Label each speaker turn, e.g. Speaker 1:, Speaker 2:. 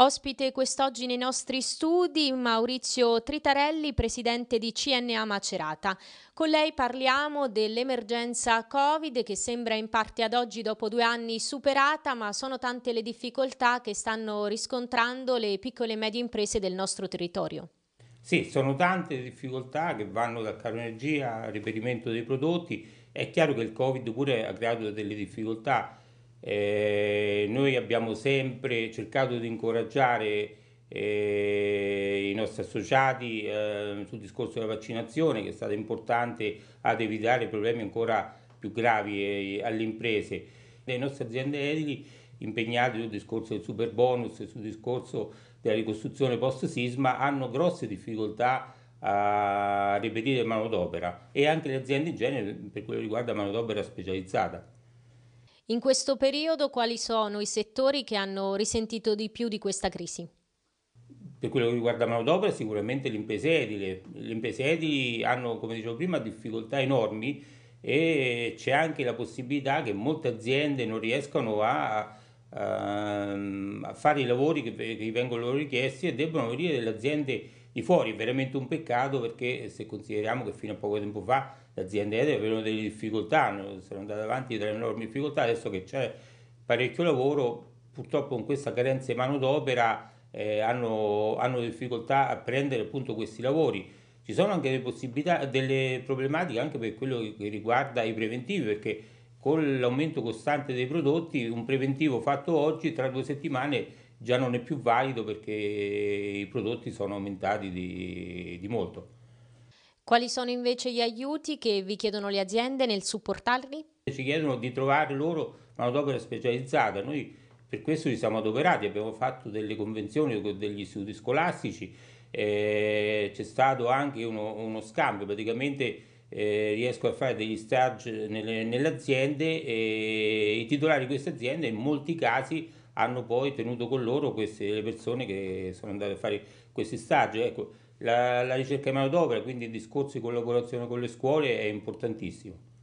Speaker 1: Ospite quest'oggi nei nostri studi Maurizio Tritarelli, presidente di CNA Macerata. Con lei parliamo dell'emergenza Covid che sembra in parte ad oggi dopo due anni superata, ma sono tante le difficoltà che stanno riscontrando le piccole e medie imprese del nostro territorio.
Speaker 2: Sì, sono tante le difficoltà che vanno dal caro energia al reperimento dei prodotti. È chiaro che il Covid pure ha creato delle difficoltà. Eh, noi abbiamo sempre cercato di incoraggiare eh, i nostri associati eh, sul discorso della vaccinazione che è stato importante ad evitare problemi ancora più gravi eh, alle imprese. Le nostre aziende edili impegnate sul discorso del super bonus e sul discorso della ricostruzione post sisma hanno grosse difficoltà a ripetere manodopera e anche le aziende in genere per quello che riguarda manodopera specializzata.
Speaker 1: In questo periodo quali sono i settori che hanno risentito di più di questa crisi?
Speaker 2: Per quello che riguarda manodopera sicuramente le imprese edili. Le imprese edili hanno, come dicevo prima, difficoltà enormi e c'è anche la possibilità che molte aziende non riescano a, a, ehm, a fare i lavori che, che vengono loro richiesti e debbano venire delle aziende di fuori. È veramente un peccato perché eh, se consideriamo che fino a poco tempo fa le aziende aeree avevano delle difficoltà, sono andate avanti delle enormi difficoltà, adesso che c'è parecchio lavoro, purtroppo con questa carenza di manodopera eh, hanno, hanno difficoltà a prendere appunto questi lavori. Ci sono anche delle possibilità, delle problematiche anche per quello che riguarda i preventivi, perché con l'aumento costante dei prodotti, un preventivo fatto oggi tra due settimane già non è più valido perché i prodotti sono aumentati di, di molto.
Speaker 1: Quali sono invece gli aiuti che vi chiedono le aziende nel supportarvi?
Speaker 2: Ci chiedono di trovare loro manodopera specializzata. Noi per questo ci siamo adoperati, abbiamo fatto delle convenzioni con degli istituti scolastici, eh, c'è stato anche uno, uno scambio, praticamente eh, riesco a fare degli stage nelle, nelle aziende e i titolari di queste aziende in molti casi hanno poi tenuto con loro queste, le persone che sono andate a fare questi stagi. Ecco, la, la ricerca in manodopera, quindi il discorso di collaborazione con le scuole è importantissimo.